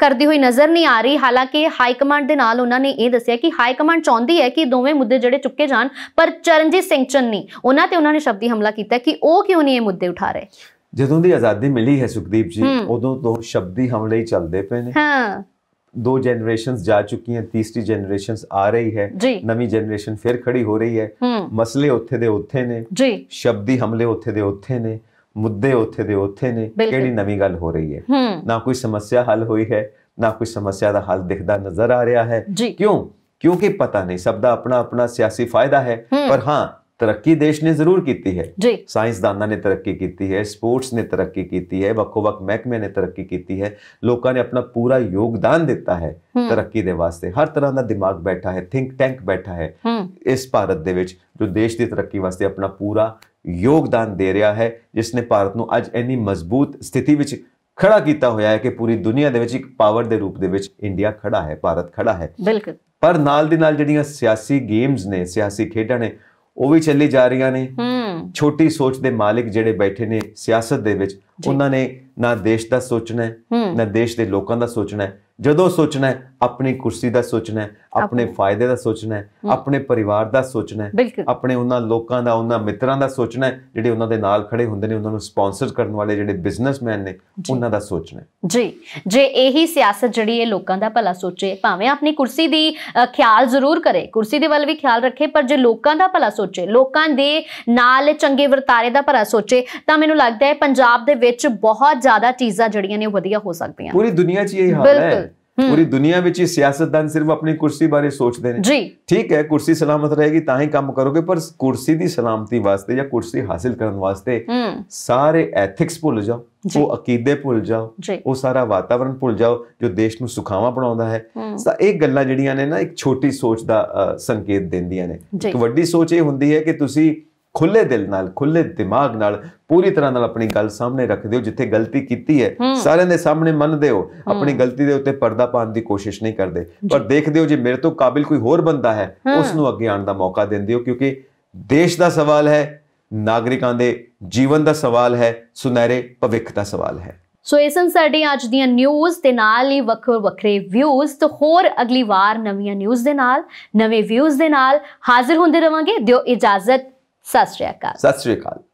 ਕਰਦੀ ਹੋਈ ਨਜ਼ਰ ਨਹੀਂ ਆ ਰਹੀ ਹਾਲਾਂਕਿ ਹਾਈ ਕਮਾਂਡ ਦੇ ਨਾਲ ਉਹਨਾਂ ਨੇ ਇਹ ਦੱਸਿਆ ਕਿ ਹਾਈ ਕਮਾਂਡ ਚਾਹੁੰਦੀ ਹੈ ਕਿ ਦੋਵੇਂ ਮੁੱਦੇ ਜਿਹੜੇ ਚੁੱਕੇ ਜਾਣ ਪਰ ਚਰਨਜੀਤ ਸਿੰਘ ਚੰਨੀ ਉਹਨਾਂ ਤੇ ਉਹਨਾਂ ਨੇ ਸ਼ਬਦੀ ਹਮਲਾ ਕੀਤਾ ਕਿ ਉਹ ਕਿਉਂ ਨਹੀਂ ਇਹ ਮੁੱਦੇ ਉਠਾ ਰਹੇ ਜਦੋਂ ਦੀ ਆਜ਼ਾਦੀ ਮਿਲੀ ਹੈ ਸੁਖਦੀਪ ਜੀ ਉਦੋਂ ਤੋਂ ਸ਼ਬਦੀ ਹਮਲੇ ਹੀ ਚੱਲਦੇ ਪਏ ਨੇ ਹਾਂ ਦੋ ਜਨਰੇਸ਼ਨਸ ਜਾ ਚੁੱਕੀਆਂ ਤੀਸਰੀ ਜਨਰੇਸ਼ਨਸ ਆ ਰਹੀ ਹੈ ਨਵੀਂ ਜਨਰੇਸ਼ਨ ਫਿਰ ਖੜੀ ਹੋ ਰਹੀ ਹੈ ਮਸਲੇ ਉੱਥੇ ਦੇ ਉੱਥੇ ਨੇ ਜੀ ਸ਼ਬਦੀ ਹਮਲੇ ਉੱਥੇ ਦੇ ਉੱਥੇ ਨੇ ਮੁੱਦੇ ਉੱਥੇ ਦੇ ਉੱਥੇ ਨੇ ਕਿਹੜੀ ਨਵੀਂ ਗੱਲ ਹੋ ਰਹੀ ਹੈ ਨਾ ਕੋਈ ਸਮੱਸਿਆ ਹੱਲ ਹੋਈ ਹੈ ਨਾ ਕੋਈ ਸਮੱਸਿਆ ਦਾ ਹੱਲ ਦਿਖਦਾ ਨਜ਼ਰ ਆ ਰਿਹਾ ਹੈ ਕਿਉਂ ਕਿਉਂਕਿ ਪਤਾ ਨਹੀਂ ਸਭ ਦਾ ਆਪਣਾ ਆਪਣਾ ਸਿਆਸੀ ਫਾਇਦਾ ਹੈ ਪਰ ਹਾਂ ਤਰੱਕੀ ਦੇਸ਼ ਨੇ ਜ਼ਰੂਰ ਕੀਤੀ ਹੈ ਜੀ ਸਾਇੰਸ ਦਾਨਾਂ ਨੇ ਤਰੱਕੀ ਕੀਤੀ ਹੈ ਸਪੋਰਟਸ ਨੇ ਤਰੱਕੀ ਕੀਤੀ ਹੈ ਵੱਖੋ-ਵੱਖ ਮਹਿਕਮੇ ਨੇ ਤਰੱਕੀ ਕੀਤੀ ਹੈ ਲੋਕਾਂ ਨੇ ਆਪਣਾ ਪੂਰਾ ਯੋਗਦਾਨ ਦਿੱਤਾ ਹੈ ਤਰੱਕੀ ਦੇ ਵਾਸਤੇ ਹਰ ਤਰ੍ਹਾਂ ਦਾ ਦਿਮਾਗ ਬੈਠਾ ਹੈ ਥਿੰਕ ਟੈਂਕ ਬੈਠਾ ਹੈ ਇਸ ਭਾਰਤ ਦੇ ਵਿੱਚ ਜੋ ਦੇਸ਼ ਦੀ ਤਰੱਕੀ ਵਾਸਤੇ ਆਪਣਾ ਪੂਰਾ ਯੋਗਦਾਨ ਦੇ ਰਿਹਾ ਹੈ ਜਿਸ ਨੇ ਭਾਰਤ ਨੂੰ ਅੱਜ ਇੰਨੀ ਮਜ਼ਬੂਤ ਸਥਿਤੀ ਵਿੱਚ ਖੜਾ ਕੀਤਾ ਹੋਇਆ ਹੈ ਕਿ ਪੂਰੀ ਦੁਨੀਆ ਦੇ ਵਿੱਚ ਇੱਕ ਪਾਵਰ ਦੇ ਰੂਪ ਦੇ ਵਿੱਚ ਇੰਡੀਆ ਖੜਾ ਹੈ ਭਾਰਤ ਖੜਾ ਹੈ ਬਿਲਕੁਲ ਪਰ ਨਾਲ ਦੀ ਨਾਲ ਜਿਹੜੀਆਂ ਸਿਆਸੀ ਗੇਮਸ ਨੇ ਸਿਆਸੀ ਖੇਡਾਂ ਨੇ ਉਹ ਵੀ ਚੱਲੀ ਜਾ ਰਹੀਆਂ ਨੇ ਹੂੰ ਛੋਟੀ ਸੋਚ ਦੇ ਮਾਲਕ ਜਿਹੜੇ ਬੈਠੇ ਨੇ ਸਿਆਸਤ ਦੇ ਵਿੱਚ ਉਹਨਾਂ ਨੇ ਨਾ ਦੇਸ਼ ਦਾ ਸੋਚਣਾ ਹੈ ਨਾ ਦੇਸ਼ ਦੇ ਲੋਕਾਂ ਦਾ ਸੋਚਣਾ ਹੈ ਜਦੋਂ ਸੋਚਣਾ ਹੈ ਆਪਣੀ ਕੁਰਸੀ ਦਾ ਸੋਚਣਾ ਹੈ ਆਪਣੇ ਫਾਇਦੇ ਦਾ ਸੋਚਣਾ ਹੈ ਆਪਣੇ ਪਰਿਵਾਰ ਦਾ ਸੋਚਣਾ ਹੈ ਆਪਣੇ ਉਹਨਾਂ ਲੋਕਾਂ ਦਾ ਉਹਨਾਂ ਮਿੱਤਰਾਂ ਦਾ ਸੋਚਣਾ ਹੈ ਜਿਹੜੇ ਉਹਨਾਂ ਦੇ ਨਾਲ ਖੜੇ ਹੁੰਦੇ ਨੇ ਉਹਨਾਂ ਨੂੰ ਸਪਾਂਸਰ ਕਰਨ ਵਾਲੇ ਜਿਹੜੇ ਬਿਜ਼ਨਸਮੈਨ ਨੇ ਉਹਨਾਂ ਦਾ ਸੋਚਣਾ ਹੈ ਜੀ ਜੇ ਇਹੀ ਸਿਆਸਤ ਜਿਹੜੀ ਹੈ ਲੋਕਾਂ ਦਾ ਭਲਾ ਸੋਚੇ ਭਾਵੇਂ ਆਪਣੀ ਕੁਰਸੀ ਦੀ ਖਿਆਲ ਜ਼ਰੂਰ ਕਰੇ ਕੁਰਸੀ ਦੇ ਵੱਲ ਵੀ ਖਿਆਲ ਰੱਖੇ ਪਰ ਜੇ ਲੋਕਾਂ ਦਾ ਭਲਾ ਸੋਚੇ ਲੋਕਾਂ ਦੇ ਨਾਲ ਚੰਗੇ ਵਰਤਾਰੇ ਦਾ ਭਲਾ ਸੋਚੇ ਤਾਂ ਮੈਨੂੰ ਲੱਗਦਾ ਹੈ ਪੰਜਾਬ ਦੇ ਵਿੱਚ ਬਹੁਤ ਜ਼ਿਆਦਾ ਚੀਜ਼ਾਂ ਜਿਹੜੀਆਂ ਨੇ ਵਧੀਆ ਹੋ ਸਕਦੀਆਂ ਪੂਰੀ ਦੁਨੀਆ 'ਚ ਇਹ ਹਾਲ ਹੈ ਬਿਲਕੁਲ ਪੂਰੀ ਦੁਨੀਆ ਵਿੱਚ ਹੀ ਸਿਆਸਤਦਾਨ ਸਿਰਫ ਆਪਣੀ ਕੁਰਸੀ ਬਾਰੇ ਸੋਚਦੇ ਨੇ ਜੀ ਠੀਕ ਹੈ ਕੁਰਸੀ ਸਲਾਮਤ ਰਹੇਗੀ ਤਾਂ ਹੀ ਕੰਮ ਕਰੋਗੇ ਪਰ ਕੁਰਸੀ ਦੀ ਸਲਾਮਤੀ ਵਾਸਤੇ ਜਾਂ ਕੁਰਸੀ ਹਾਸਲ ਕਰਨ ਵਾਸਤੇ ਸਾਰੇ ਐਥਿਕਸ ਭੁੱਲ ਜਾਓ ਉਹ ਅਕੀਦੇ ਭੁੱਲ ਜਾਓ ਉਹ ਸਾਰਾ ਵਾਤਾਵਰਣ ਭੁੱਲ ਜਾਓ ਜੋ ਦੇਸ਼ ਨੂੰ ਸੁਖਾਵਾ ਬਣਾਉਂਦਾ ਹੈ ਤਾਂ ਇਹ ਗੱਲਾਂ ਜਿਹੜੀਆਂ ਨੇ ਨਾ ਇੱਕ ਛੋਟੀ ਸੋਚ ਦਾ ਸੰਕੇਤ ਦਿੰਦੀਆਂ ਨੇ ਇੱਕ ਵੱਡੀ ਸੋਚ ਇਹ ਹੁੰਦੀ ਹੈ ਕਿ ਤੁਸੀਂ ਖੁੱਲੇ ਦਿਲ ਨਾਲ ਖੁੱਲੇ ਦਿਮਾਗ ਨਾਲ ਪੂਰੀ ਤਰ੍ਹਾਂ ਨਾਲ ਆਪਣੀ ਗੱਲ ਸਾਹਮਣੇ ਰੱਖਦੇ ਹੋ ਜਿੱਥੇ ਗਲਤੀ ਕੀਤੀ ਹੈ ਸਾਰਿਆਂ ਦੇ ਸਾਹਮਣੇ ਮੰਨਦੇ ਹੋ ਆਪਣੀ ਗਲਤੀ ਦੇ ਉੱਤੇ ਪਰਦਾ ਪਾਉਣ ਦੀ ਕੋਸ਼ਿਸ਼ ਨਹੀਂ ਕਰਦੇ ਪਰ ਦੇਖਦੇ ਹੋ ਜੇ ਮੇਰੇ ਤੋਂ ਕਾਬਿਲ ਕੋਈ ਹੋਰ ਬੰਦਾ ਹੈ ਉਸ ਨੂੰ ਅੱਗੇ ਆਉਣ ਦਾ ਮੌਕਾ ਦਿੰਦੇ ਹੋ ਕਿਉਂਕਿ ਦੇਸ਼ ਦਾ ਸਵਾਲ ਹੈ ਨਾਗਰਿਕਾਂ ਦੇ ਜੀਵਨ ਦਾ ਸਵਾਲ ਹੈ ਸੁਨਹਿਰੇ ਭਵਿੱਖ ਦਾ ਸਵਾਲ ਹੈ ਸੋ ਇਹ ਸਨ ਅੱਜ ਦੀਆਂ ਨਿਊਜ਼ ਤੇ ਨਾਲ ਹੀ ਵੱਖ ਵੱਖਰੇ ਵਿਊਜ਼ ਤੋਂ ਹੋਰ ਅਗਲੀ ਵਾਰ ਨਵੀਆਂ ਨਿਊਜ਼ ਦੇ ਨਾਲ ਨਵੇਂ ਵਿਊਜ਼ ਦੇ ਨਾਲ ਹਾਜ਼ਰ ਹੁੰਦੇ ਰਵਾਂਗੇ ਦਿਓ ਇਜਾਜ਼ਤ ਸਤਿ ਸ਼੍ਰੀ ਅਕਾਲ ਸਤਿ ਸ਼੍ਰੀ ਅਕਾਲ